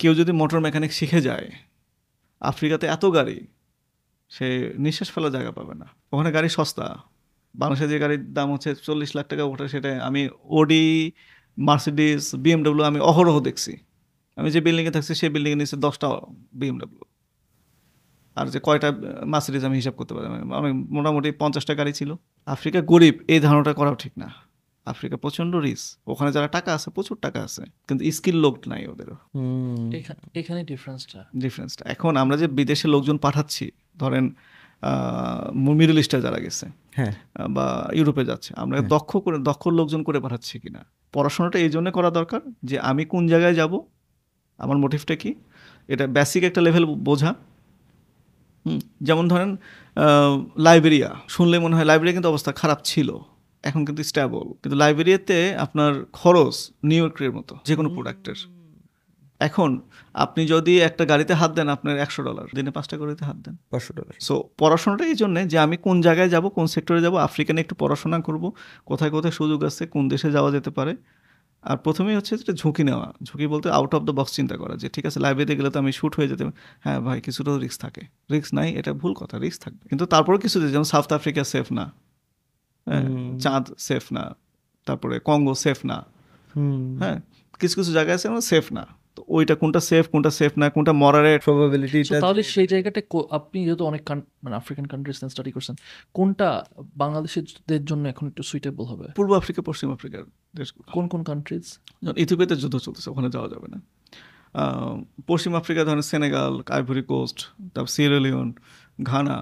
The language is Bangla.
কেউ যদি মোটর মেকানিক শিখে যায় আফ্রিকাতে এত গাড়ি সে নিঃশ্বাস ফেলা জায়গা পাবে না ওখানে গাড়ি সস্তা বাংলাদেশে যে গাড়ির দাম হচ্ছে চল্লিশ লাখ টাকা ওঠে সেটা আমি ওডি মার্সিডিস বিএমডব্লিউ আমি অহরহ দেখছি আমি যে বিল্ডিংয়ে থাকছি সেই বিল্ডিংয়ে নিচে দশটা বিএমডব্লিউ আর যে কয়টা মার্সিডিস আমি হিসাব করতে পারি অনেক মোটামুটি পঞ্চাশটা গাড়ি ছিল আফ্রিকা গরিব এই ধারণাটা করাও ঠিক না আফ্রিকা প্রচন্ড রিস ওখানে যারা টাকা আছে প্রচুর টাকা আছে কিন্তু স্কিল লোক নাই ওদের এখানে ডিফারেন্সটা ডিফারেন্সটা এখন আমরা যে বিদেশে লোকজন পাঠাচ্ছি ধরেন মিডল ইস্টে যারা গেছে হ্যাঁ বা ইউরোপে যাচ্ছে আমরা হ্যাঁ। দক্ষ করে দক্ষ লোকজন করে পাঠাচ্ছি কিনা পড়াশোনাটা এই জন্য করা দরকার যে আমি কোন জায়গায় যাব আমার মোটিভটা কি এটা বেসিক একটা লেভেল বোঝা যেমন ধরেন লাইব্রেরিয়া শুনলে মনে হয় লাইব্রেরিয়া কিন্তু অবস্থা খারাপ ছিল এখন কিন্তু স্ট্যাবল কিন্তু লাইব্রেরিতে আপনার খরচ নিউ ইয়র্কের মতো যে কোনো প্রোডাক্টের এখন আপনি যদি একটা গাড়িতে হাত দেন আপনার একশো ডলার দিনে পাঁচটা গাড়িতে হাত দেন পাঁচশো ডলার সো পড়াশোনাটা এই জন্যে যে আমি কোন জায়গায় যাব কোন সেক্টরে যাব আফ্রিকানে একটু পড়াশোনা করব কোথায় কোথায় সুযোগ আছে কোন দেশে যাওয়া যেতে পারে আর প্রথমেই হচ্ছে যেটা ঝুঁকি নেওয়া ঝুঁকি বলতে আউট অফ দ্য বক্স চিন্তা করা যে ঠিক আছে লাইব্রেরিতে গেলে তো আমি শ্যুট হয়ে যেতে হ্যাঁ ভাই কিছুটা রিস্ক থাকে রিস্ক নাই এটা ভুল কথা রিস্ক থাকবে কিন্তু তারপরেও কিছু যেমন সাউথ আফ্রিকা সেফ না হ্যাঁ, চাঁদ সেফ না তারপরে কঙ্গো সেফ না হ্যাঁ কিছু কিছু জায়গা আছে সেফ না তো ওইটা কোনটা সেফ কোনটা সেফ না কোনটা মরারের প্রবাবিলিটি তাহলে সেই জায়গাটা আপনি যেহেতু অনেক মানে আফ্রিকান কান্ট্রিজ স্টাডি করছেন কোনটা বাংলাদেশের জন্য এখন একটু সুইটেবল হবে পূর্ব আফ্রিকা পশ্চিম আফ্রিকার দেশ কোন কোন কান্ট্রিজ ইথিওপিয়াতে যুদ্ধ চলতেছে ওখানে যাওয়া যাবে না পশ্চিম আফ্রিকা ধরেন সেনেগাল আইভরি কোস্ট তারপর সিয়েরালিয়ন ঘানা